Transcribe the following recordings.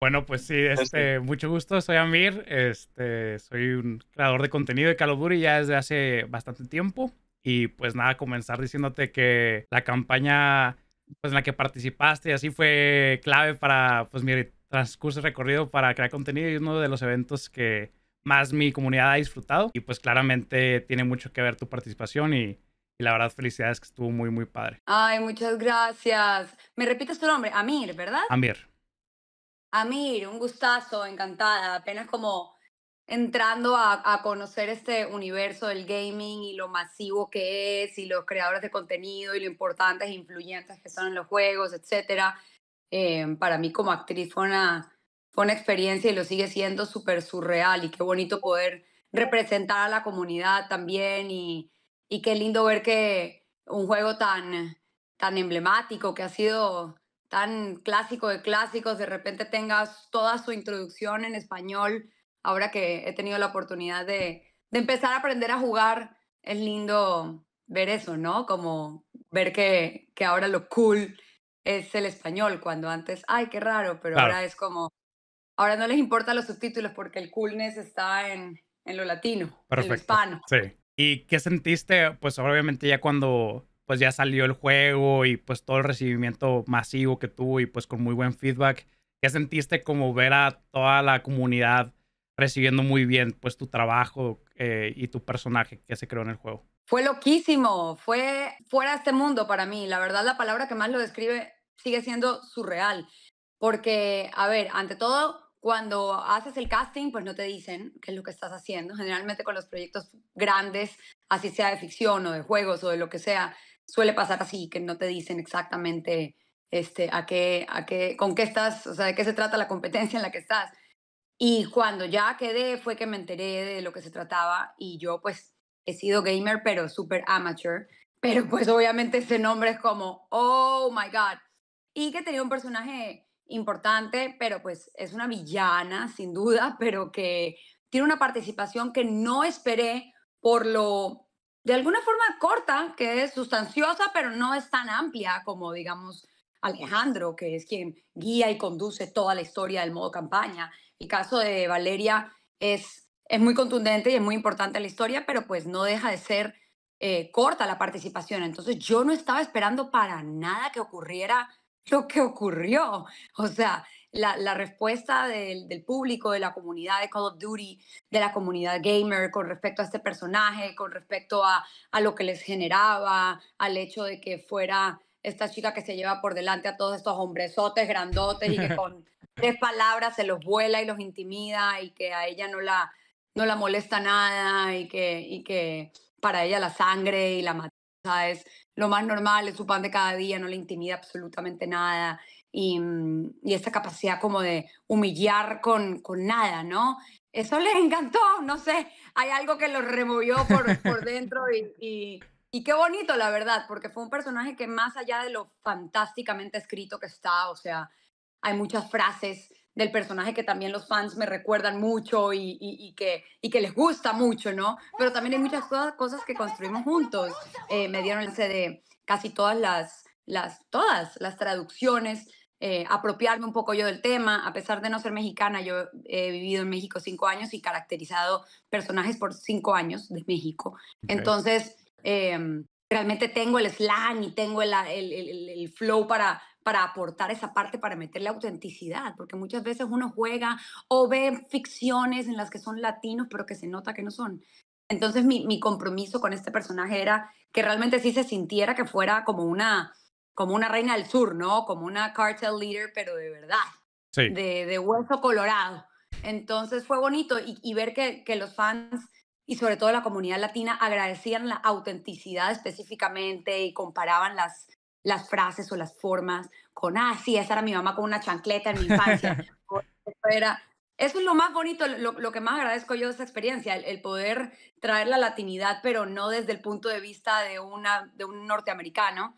Bueno, pues sí, este, mucho gusto, soy Amir, este, soy un creador de contenido de Call of ya desde hace bastante tiempo y pues nada, comenzar diciéndote que la campaña pues, en la que participaste y así fue clave para pues mi transcurso recorrido para crear contenido y uno de los eventos que más mi comunidad ha disfrutado y pues claramente tiene mucho que ver tu participación y la verdad, felicidades, que estuvo muy, muy padre. Ay, muchas gracias. ¿Me repites tu nombre? Amir, ¿verdad? Amir. Amir, un gustazo, encantada, apenas como entrando a, conocer este universo del gaming y lo masivo que es y los creadores de contenido y lo importantes e influyentes que son en los juegos, etc. Em, para mí como actriz fue una, experiencia y lo sigue siendo súper surreal y qué bonito poder representar a la comunidad también y, qué lindo ver que un juego tan, tan emblemático que ha sido tan clásico de clásicos, de repente tengas toda su introducción en español, ahora que he tenido la oportunidad de, empezar a aprender a jugar, es lindo ver eso, ¿no? Como ver que, que ahora lo cool es el español, cuando antes, ay, qué raro, pero ahora es como, ahora no les importan los subtítulos porque el coolness está en, lo latino, en lo hispano. Sí. ¿Y qué sentiste? Pues obviamente ya cuando pues ya salió el juego y pues todo el recibimiento masivo que tuvo y pues con muy buen feedback. ¿Qué sentiste como ver a toda la comunidad recibiendo muy bien pues tu trabajo eh, y tu personaje que se creó en el juego? Fue loquísimo, fue fuera de este mundo para mí. La verdad, la palabra que más lo describe sigue siendo surreal. Porque, a ver, ante todo, cuando haces el casting, pues no te dicen qué es lo que estás haciendo. Generalmente con los proyectos grandes, así sea de ficción o de juegos o de lo que sea, suele pasar así, que no te dicen exactamente este, a qué, a qué, con qué estás, o sea, de qué se trata la competencia en la que estás. Y cuando ya quedé fue que me enteré de lo que se trataba y yo pues he sido gamer pero súper amateur, pero pues obviamente ese nombre es como, oh my god, y que tenía un personaje importante, pero pues es una villana sin duda, pero que tiene una participación que no esperé por lo de alguna forma corta, que es sustanciosa, pero no es tan amplia como, digamos, Alejandro, que es quien guía y conduce toda la historia del modo campaña. El caso de Valeria es, es muy contundente y es muy importante la historia, pero pues no deja de ser eh, corta la participación. Entonces yo no estaba esperando para nada que ocurriera lo que ocurrió. O sea, la, respuesta del, público, de la comunidad de Call of Duty, de la comunidad gamer con respecto a este personaje, con respecto a, lo que les generaba, al hecho de que fuera esta chica que se lleva por delante a todos estos hombresotes grandotes y que con tres palabras se los vuela y los intimida y que a ella no la, no la molesta nada y que, y que para ella la sangre y la matanza es lo más normal, es su pan de cada día, no le intimida absolutamente nada. Mm, y, esta capacidad como de humillar con, con nada, ¿no? Eso les encantó, no sé, hay algo que los removió por, por dentro y, y, qué bonito, la verdad, porque fue un personaje que más allá de lo fantásticamente escrito que está, o sea, hay muchas frases del personaje que también los fans me recuerdan mucho y, y que, y que les gusta mucho, ¿no? Pero también hay muchas cosas, que construimos juntos. Eh, me dieron el CD, casi todas las, las, todas las traducciones eh, apropiarme un poco yo del tema. A pesar de no ser mexicana, yo he vivido en México cinco años y caracterizado personajes por cinco años de México. Entonces, em, realmente tengo el slang y tengo el, flow para, para aportar esa parte, para meterle autenticidad, porque muchas veces uno juega o ve ficciones en las que son latinos, pero que se nota que no son. Entonces mi, mi compromiso con este personaje era que realmente sí se sintiera que fuera como una, como una reina del sur, ¿no? Como una cartel leader, pero de verdad, sí. de, hueso colorado. Entonces fue bonito y, ver que, los fans y sobre todo la comunidad latina agradecían la autenticidad específicamente y comparaban las, frases o las formas con, ah, esa era mi mamá con una chancleta en mi infancia. eso, es lo más bonito, lo, que más agradezco yo de esa experiencia, el, poder traer la latinidad, pero no desde el punto de vista de, una, de un norteamericano,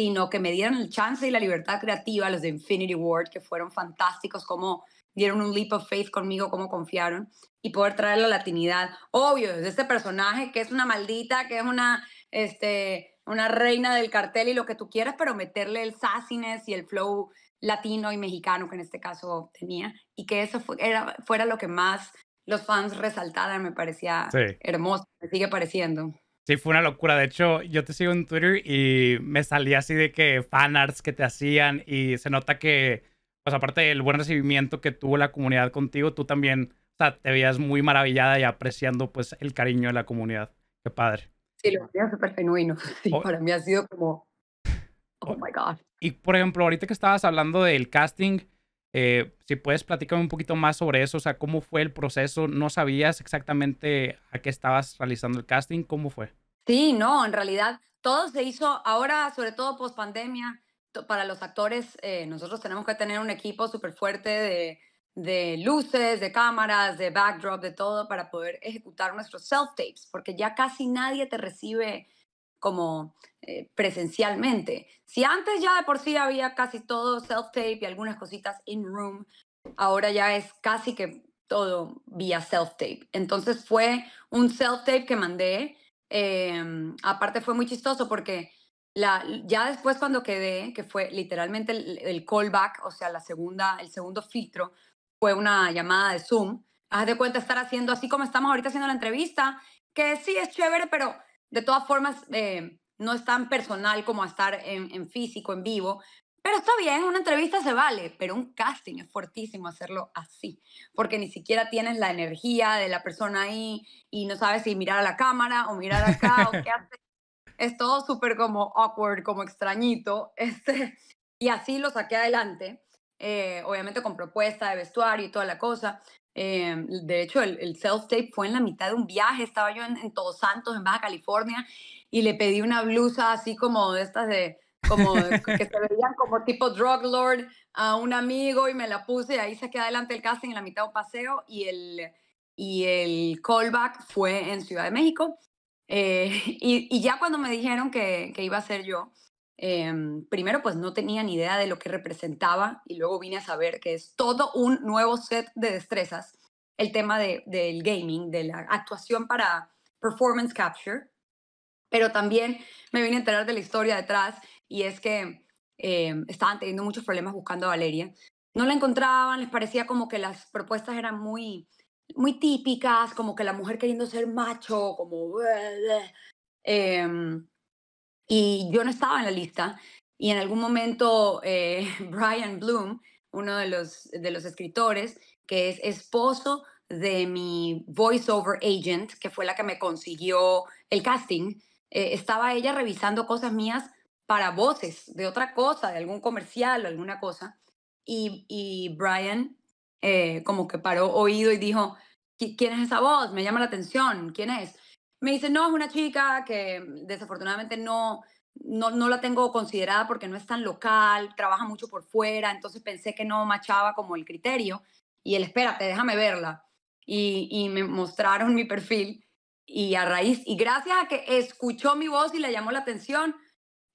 sino que me dieron el chance y la libertad creativa, los de Infinity Ward, que fueron fantásticos, como dieron un leap of faith conmigo, como confiaron, y poder traer la latinidad. Obvio, desde este personaje que es una maldita, que es una, este, una reina del cartel y lo que tú quieras, pero meterle el sassiness y el flow latino y mexicano que en este caso tenía, y que eso era, fuera lo que más los fans resaltaran, me parecía hermoso, me sigue pareciendo. Sí, fue una locura. De hecho, yo te sigo en Twitter y me salía así de que fanarts que te hacían y se nota que, pues aparte del buen recibimiento que tuvo la comunidad contigo, tú también o sea, te veías muy maravillada y apreciando pues el cariño de la comunidad. Qué padre. Sí, lo veía súper genuino. Sí, oh. para mí ha sido como, oh, oh my God. Y por ejemplo, ahorita que estabas hablando del casting, eh, si puedes platicarme un poquito más sobre eso, o sea, cómo fue el proceso, no sabías exactamente a qué estabas realizando el casting, ¿cómo fue? Sí, no, en realidad todo se hizo ahora, sobre todo post pandemia, para los actores, eh, nosotros tenemos que tener un equipo súper fuerte de, luces, de cámaras, de backdrop, de todo para poder ejecutar nuestros self-tapes, porque ya casi nadie te recibe como eh, presencialmente. Si antes ya de por sí había casi todo self-tape y algunas cositas in-room, ahora ya es casi que todo vía self-tape. Entonces fue un self-tape que mandé Em, aparte fue muy chistoso porque la, ya después cuando quedé, que fue literalmente el, callback, o sea, la segunda, el segundo filtro, fue una llamada de Zoom. Haz de cuenta estar haciendo así como estamos ahorita haciendo la entrevista, que sí es chévere, pero de todas formas eh, no es tan personal como estar en, físico, en vivo. Pero está bien, una entrevista se vale, pero un casting es fuertísimo hacerlo así, porque ni siquiera tienes la energía de la persona ahí y no sabes si mirar a la cámara o mirar acá o qué hacer. Es todo súper como awkward, como extrañito. Este, y así lo saqué adelante, eh, obviamente con propuesta de vestuario y toda la cosa. Em, de hecho, el, self-tape fue en la mitad de un viaje, estaba yo en Todos Santos, en Baja California, y le pedí una blusa así como de estas de como que se veían como tipo drug lord a un amigo y me la puse, y ahí saqué adelante el casting en la mitad de un paseo y el, y el callback fue en Ciudad de México. Eh, y, ya cuando me dijeron que, que iba a ser yo, em, primero pues no tenía ni idea de lo que representaba y luego vine a saber que es todo un nuevo set de destrezas, el tema de, del gaming, de la actuación para performance capture, pero también me vine a enterar de la historia detrás y es que eh, estaban teniendo muchos problemas buscando a Valeria. No la encontraban, les parecía como que las propuestas eran muy, muy típicas, como que la mujer queriendo ser macho, como... Em, y yo no estaba en la lista. Y en algún momento eh, Brian Bloom, uno de los, de los escritores, que es esposo de mi voiceover agent, que fue la que me consiguió el casting, eh, estaba ella revisando cosas mías para voces de otra cosa, de algún comercial o alguna cosa. Y, y Brian eh, como que paró oído y dijo, ¿quién es esa voz? Me llama la atención, ¿quién es? Me dice, no, es una chica que desafortunadamente no, no, la tengo considerada porque no es tan local, trabaja mucho por fuera, entonces pensé que no machaba como el criterio. Y él, espérate, déjame verla. Y, y me mostraron mi perfil y a raíz, y gracias a que escuchó mi voz y le llamó la atención,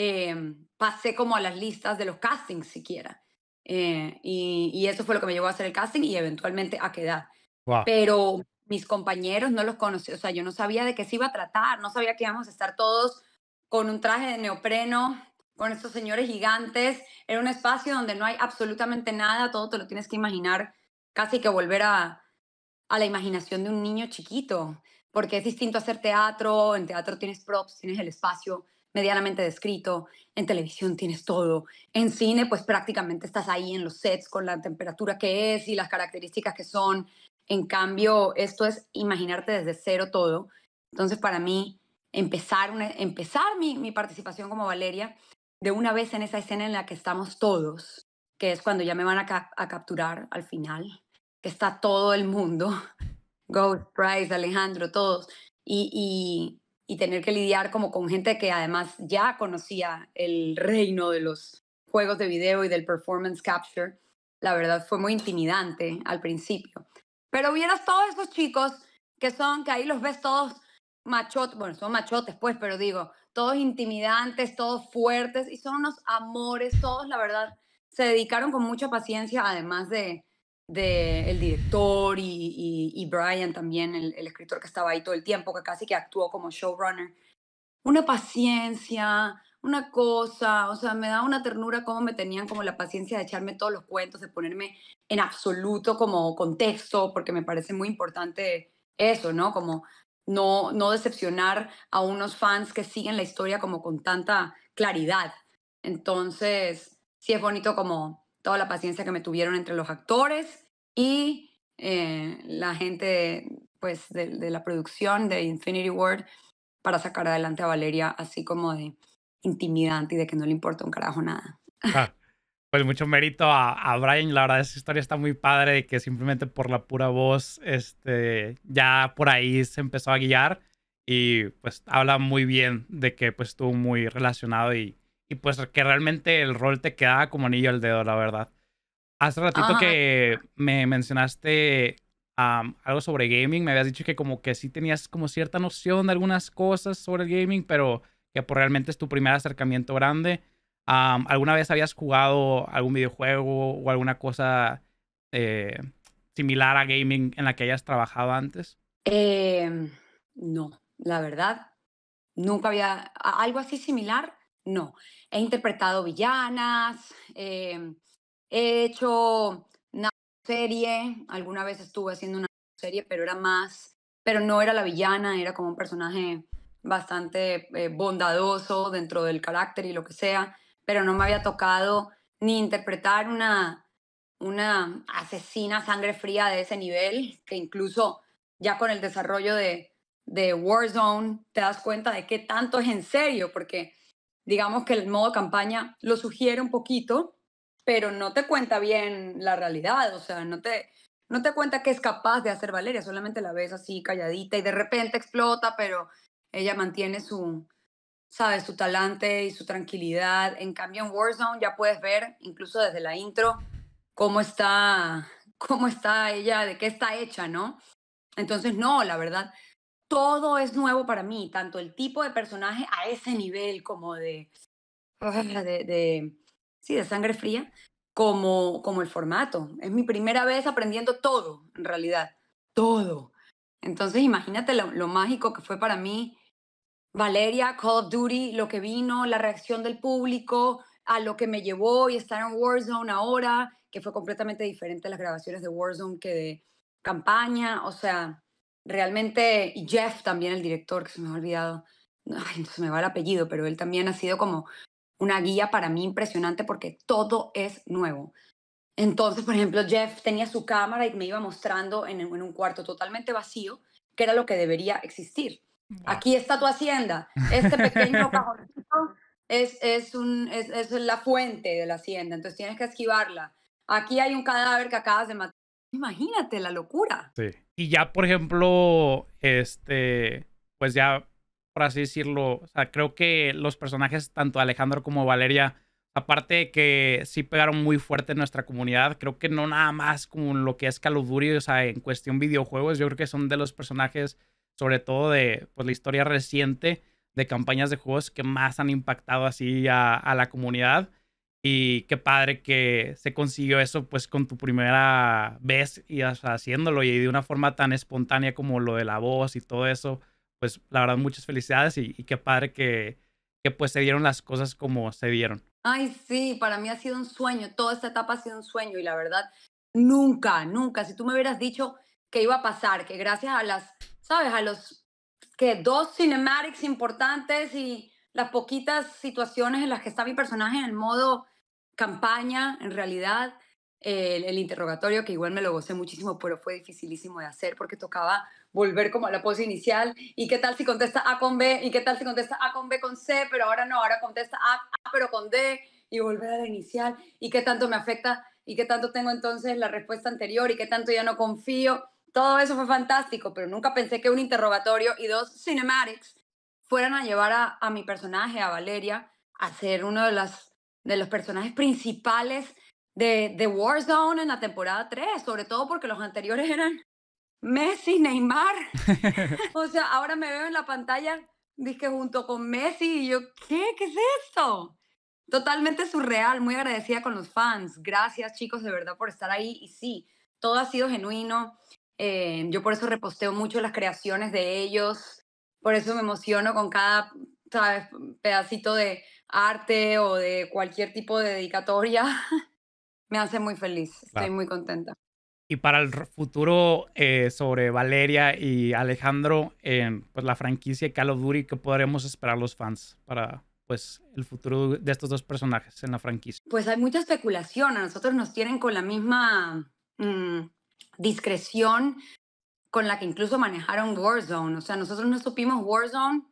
Em, pasé como a las listas de los castings siquiera. Eh, y, eso fue lo que me llevó a hacer el casting y eventualmente a quedar. Pero mis compañeros no los conocí, o sea, yo no sabía de qué se iba a tratar, no sabía que íbamos a estar todos con un traje de neopreno, con estos señores gigantes, Era un espacio donde no hay absolutamente nada, todo te lo tienes que imaginar, casi que volver a la imaginación de un niño chiquito, porque es distinto hacer teatro, en teatro tienes props, tienes el espacio, medianamente descrito, en televisión tienes todo, en cine pues prácticamente estás ahí en los sets con la temperatura que es y las características que son, en cambio esto es imaginarte desde cero todo, entonces para mí empezar, empezar mi, participación como Valeria de una vez en esa escena en la que estamos todos, que es cuando ya me van a, a capturar al final, que está todo el mundo, Ghost, Price, Alejandro, todos, y y tener que lidiar como con gente que además ya conocía el reino de los juegos de video y del performance capture, la verdad fue muy intimidante al principio. Pero vieras todos esos chicos que son, que ahí los ves todos machotes, bueno, son machotes pues, pero digo, todos intimidantes, todos fuertes y son unos amores, todos la verdad se dedicaron con mucha paciencia además de de director y, y, Brian también, el, escritor que estaba ahí todo el tiempo, que casi que actuó como showrunner. Una paciencia, una cosa, o sea, me da una ternura cómo me tenían como la paciencia de echarme todos los cuentos, de ponerme en absoluto como contexto, porque me parece muy importante eso, ¿no? Como no, no decepcionar a unos fans que siguen la historia como con tanta claridad. Entonces, sí es bonito como toda la paciencia que me tuvieron entre los actores y eh, la gente pues, de, la producción de Infinity World para sacar adelante a Valeria, así como de intimidante y de que no le importa un carajo nada. Ah, pues mucho mérito a, a, Brian, la verdad esa historia está muy padre de que simplemente por la pura voz este, ya por ahí se empezó a guiar y pues habla muy bien de que pues estuvo muy relacionado y y pues que realmente el rol te quedaba como anillo al dedo, la verdad. Hace ratito ah. que me mencionaste algo sobre gaming, me habías dicho que como que sí tenías como cierta noción de algunas cosas sobre el gaming, pero que pues, realmente es tu primer acercamiento grande. ¿Alguna vez habías jugado algún videojuego o alguna cosa eh, similar a gaming en la que hayas trabajado antes? Em, no, la verdad, nunca había algo así similar no. He interpretado villanas, eh, he hecho una serie, alguna vez estuve haciendo una serie, pero era más, pero no era la villana, era como un personaje bastante eh, bondadoso dentro del carácter y lo que sea, pero no me había tocado ni interpretar una, una asesina sangre fría de ese nivel, que incluso ya con el desarrollo de, de Warzone te das cuenta de qué tanto es en serio, porque digamos que el modo campaña lo sugiere un poquito, pero no te cuenta bien la realidad, o sea, no te, no te cuenta que es capaz de hacer Valeria, solamente la ves así calladita y de repente explota, pero ella mantiene su, ¿sabes? Su talante y su tranquilidad. En cambio, en Warzone ya puedes ver, incluso desde la intro, cómo está, cómo está ella, de qué está hecha, ¿no? Entonces, no, la verdad, todo es nuevo para mí, tanto el tipo de personaje a ese nivel como de, de, sí, de sangre fría, como, como el formato. Es mi primera vez aprendiendo todo, en realidad, todo. Entonces imagínate lo, lo mágico que fue para mí Valeria, Call of Duty, lo que vino, la reacción del público, a lo que me llevó y estar en Warzone ahora, que fue completamente diferente a las grabaciones de Warzone que de campaña, o sea, realmente, Jeff también, el director, que se me ha olvidado, se me va el apellido, pero él también ha sido como una guía para mí impresionante porque todo es nuevo. Entonces, por ejemplo, Jeff tenía su cámara y me iba mostrando en, un cuarto totalmente vacío, que era lo que debería existir. Aquí está tu hacienda, este pequeño cajoncito es, un, es, es la fuente de la hacienda, entonces tienes que esquivarla. Aquí hay un cadáver que acabas de Imagínate la locura. Sí. Y ya, por ejemplo, este, pues ya, por así decirlo, o sea, creo que los personajes, tanto Alejandro como Valeria, aparte de que sí pegaron muy fuerte en nuestra comunidad, creo que no nada más con lo que es Caludurio, o sea, en cuestión videojuegos, yo creo que son de los personajes, sobre todo de pues, la historia reciente de campañas de juegos que más han impactado así a la comunidad. Y qué padre que se consiguió eso pues con tu primera vez y haciéndolo y de una forma tan espontánea como lo de la voz y todo eso. Pues la verdad muchas felicidades y, qué padre que, que pues se dieron las cosas como se dieron. Ay, sí, para mí ha sido un sueño, toda esta etapa ha sido un sueño y la verdad, nunca, nunca, si tú me hubieras dicho que iba a pasar, que gracias a las, ¿sabes? A los que dos cinematics importantes y las poquitas situaciones en las que está mi personaje en el modo campaña, en realidad, el, interrogatorio, que igual me lo gocé muchísimo, pero fue dificilísimo de hacer porque tocaba volver como a la pose inicial. ¿Y qué tal si contesta A con B? ¿Y qué tal si contesta A con B con C? Pero ahora no, ahora contesta A, A pero con D y volver a la inicial. ¿Y qué tanto me afecta? ¿Y qué tanto tengo entonces la respuesta anterior? ¿Y qué tanto ya no confío? Todo eso fue fantástico, pero nunca pensé que un interrogatorio y dos cinematics fueran a llevar a, mi personaje, a Valeria, a ser uno de, las, de los personajes principales de, Warzone en la temporada 3, sobre todo porque los anteriores eran Messi, Neymar. o sea, ahora me veo en la pantalla, dije junto con Messi, y yo, ¿qué? ¿Qué es esto? Totalmente surreal, muy agradecida con los fans. Gracias, chicos, de verdad, por estar ahí. Y sí, todo ha sido genuino. Eh, yo por eso reposteo mucho las creaciones de ellos por eso me emociono con cada, pedacito de arte o de cualquier tipo de dedicatoria. me hace muy feliz, estoy muy contenta. Y para el futuro eh, sobre Valeria y Alejandro, eh, pues la franquicia Call of Duty, ¿qué podremos esperar los fans para pues el futuro de estos dos personajes en la franquicia? Pues hay mucha especulación, a nosotros nos tienen con la misma mm, discreción con la que incluso manejaron Warzone. O sea, nosotros no supimos Warzone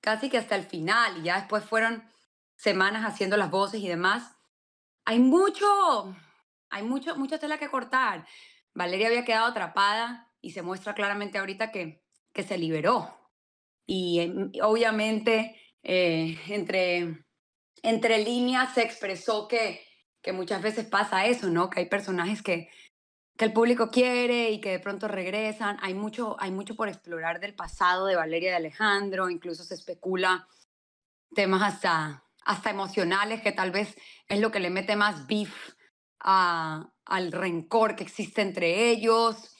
casi que hasta el final y ya después fueron semanas haciendo las voces y demás. Hay mucho, hay mucho, mucha tela que cortar. Valeria había quedado atrapada y se muestra claramente ahorita que, que se liberó. Y em, obviamente eh, entre, entre líneas se expresó que, que muchas veces pasa eso, ¿no? Que hay personajes que, que el público quiere y que de pronto regresan. Hay mucho, hay mucho por explorar del pasado de Valeria de Alejandro, incluso se especula temas hasta, hasta emocionales, que tal vez es lo que le mete más beef al rencor que existe entre ellos.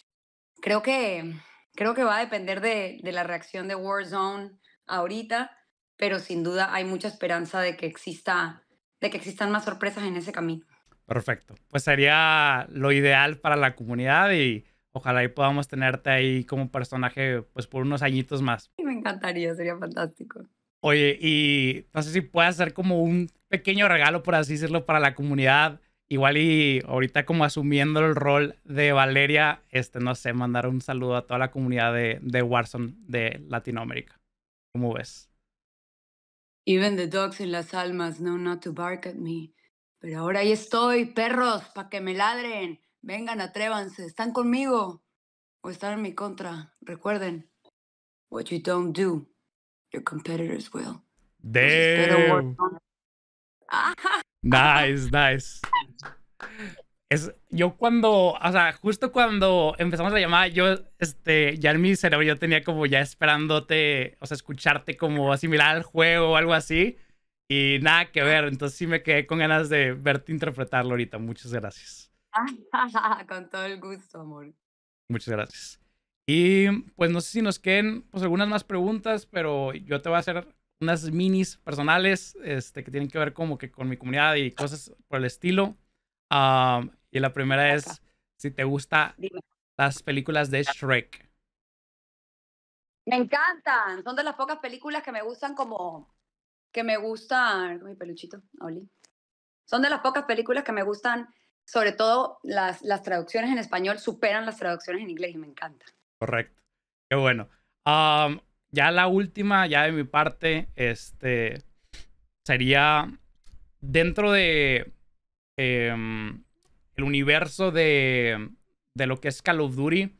Creo que, creo que va a depender de, de la reacción de Warzone ahorita, pero sin duda hay mucha esperanza de que, exista, de que existan más sorpresas en ese camino. Perfecto. Pues sería lo ideal para la comunidad y ojalá y podamos tenerte ahí como personaje pues por unos añitos más. Me encantaría, sería fantástico. Oye, y no sé si puedes hacer como un pequeño regalo, por así decirlo, para la comunidad. Igual y ahorita como asumiendo el rol de Valeria, este, no sé, mandar un saludo a toda la comunidad de, de Warzone de Latinoamérica. ¿Cómo ves? Even the dogs in las almas know not to bark at me. Pero ahora ahí estoy, perros, para que me ladren. Vengan, atrévanse. ¿Están conmigo? ¿O están en mi contra? Recuerden, what you don't do, your competitors will. Damn. Nice, nice. Es, yo cuando, o sea, justo cuando empezamos la llamada, yo, este, ya en mi cerebro yo tenía como ya esperándote, o sea, escucharte como asimilar al juego o algo así y nada que ver. Entonces sí me quedé con ganas de verte interpretarlo ahorita. Muchas gracias. con todo el gusto, amor. Muchas gracias. Y pues no sé si nos queden pues algunas más preguntas, pero yo te voy a hacer unas minis personales este, que tienen que ver como que con mi comunidad y cosas por el estilo. Ah, y la primera es si te gustan las películas de Shrek. Me encantan, son de las pocas películas que me gustan como que me gusta mi peluchito, Oli. Son de las pocas películas que me gustan, sobre todo las, las traducciones en español superan las traducciones en inglés y me encanta. Correcto. Qué bueno. ya la última, ya de mi parte, este, sería dentro de em, el universo de, de, lo que es Call of Duty,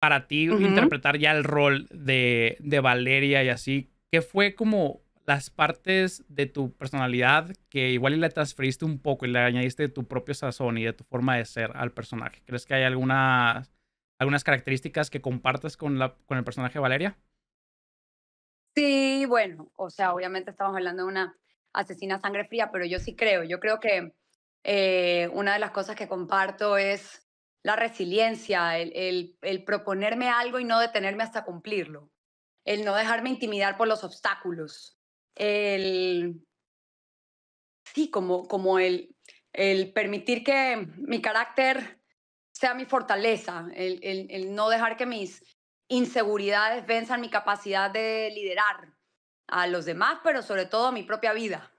para ti interpretar ya el rol de, de Valeria y así, ¿qué fue como las partes de tu personalidad que igual le transferiste un poco y le añadiste tu propio sazón y de tu forma de ser al personaje. ¿Crees que hay alguna, algunas características que compartas con, el personaje Valeria? Sí, bueno, o sea, obviamente estamos hablando de una asesina sangre fría, pero yo sí creo, yo creo que eh, una de las cosas que comparto es la resiliencia, el proponerme algo y no detenerme hasta cumplirlo, el no dejarme intimidar por los obstáculos, el, sí, como, como el, el permitir que mi carácter sea mi fortaleza, el, el, no dejar que mis inseguridades venzan mi capacidad de liderar a los demás, pero sobre todo a mi propia vida.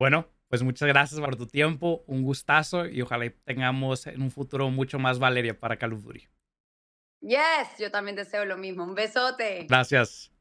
Bueno, pues muchas gracias por tu tiempo, un gustazo y ojalá tengamos en un futuro mucho más Valeria para Caluduri. Yes, yo también deseo lo mismo. Un besote. Gracias.